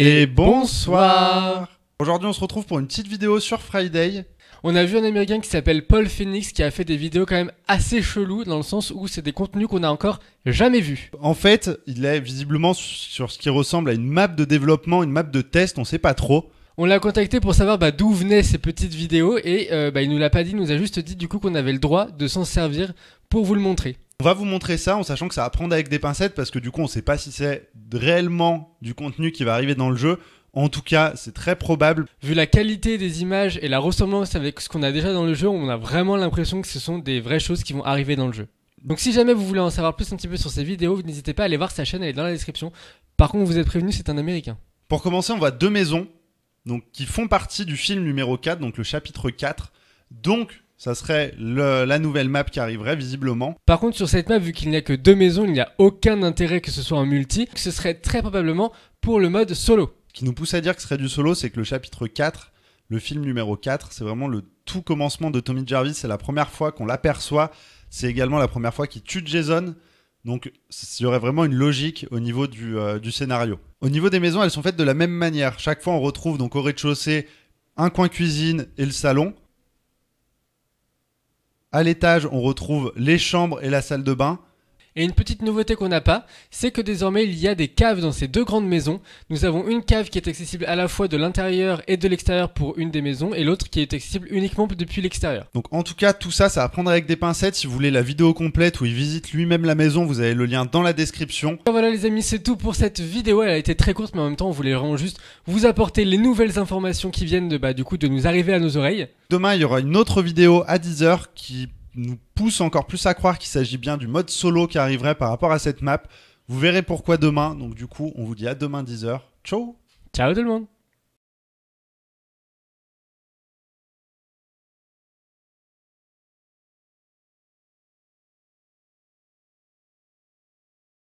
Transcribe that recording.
Et bonsoir Aujourd'hui on se retrouve pour une petite vidéo sur Friday. On a vu un américain qui s'appelle Paul Phoenix qui a fait des vidéos quand même assez chelous dans le sens où c'est des contenus qu'on a encore jamais vus. En fait, il est visiblement sur ce qui ressemble à une map de développement, une map de test, on sait pas trop. On l'a contacté pour savoir bah, d'où venaient ces petites vidéos et euh, bah, il nous l'a pas dit, il nous a juste dit du coup qu'on avait le droit de s'en servir pour vous le montrer va vous montrer ça en sachant que ça va prendre avec des pincettes parce que du coup, on sait pas si c'est réellement du contenu qui va arriver dans le jeu. En tout cas, c'est très probable. Vu la qualité des images et la ressemblance avec ce qu'on a déjà dans le jeu, on a vraiment l'impression que ce sont des vraies choses qui vont arriver dans le jeu. Donc si jamais vous voulez en savoir plus un petit peu sur ces vidéos, n'hésitez pas à aller voir sa chaîne, elle est dans la description. Par contre, vous êtes prévenu, c'est un Américain. Pour commencer, on voit deux maisons donc, qui font partie du film numéro 4, donc le chapitre 4. Donc ça serait la nouvelle map qui arriverait visiblement. Par contre sur cette map, vu qu'il n'y a que deux maisons, il n'y a aucun intérêt que ce soit en multi. Ce serait très probablement pour le mode solo. Ce qui nous pousse à dire que ce serait du solo, c'est que le chapitre 4, le film numéro 4, c'est vraiment le tout commencement de Tommy Jarvis. C'est la première fois qu'on l'aperçoit. C'est également la première fois qu'il tue Jason. Donc, il y aurait vraiment une logique au niveau du, euh, scénario. Au niveau des maisons, elles sont faites de la même manière. Chaque fois, on retrouve donc au rez-de-chaussée un coin cuisine et le salon. À l'étage, on retrouve les chambres et la salle de bain. Et une petite nouveauté qu'on n'a pas, c'est que désormais il y a des caves dans ces deux grandes maisons. Nous avons une cave qui est accessible à la fois de l'intérieur et de l'extérieur pour une des maisons, et l'autre qui est accessible uniquement depuis l'extérieur. Donc en tout cas, tout ça, ça va prendre avec des pincettes. Si vous voulez la vidéo complète où il visite lui-même la maison, vous avez le lien dans la description. Voilà les amis, c'est tout pour cette vidéo. Elle a été très courte, mais en même temps, on voulait vraiment juste vous apporter les nouvelles informations qui viennent de, bah, du coup, de nous arriver à nos oreilles. Demain, il y aura une autre vidéo à 10h qui nous pousse encore plus à croire qu'il s'agit bien du mode solo qui arriverait par rapport à cette map. Vous verrez pourquoi demain. Donc du coup, on vous dit à demain 10h. Ciao Ciao tout le monde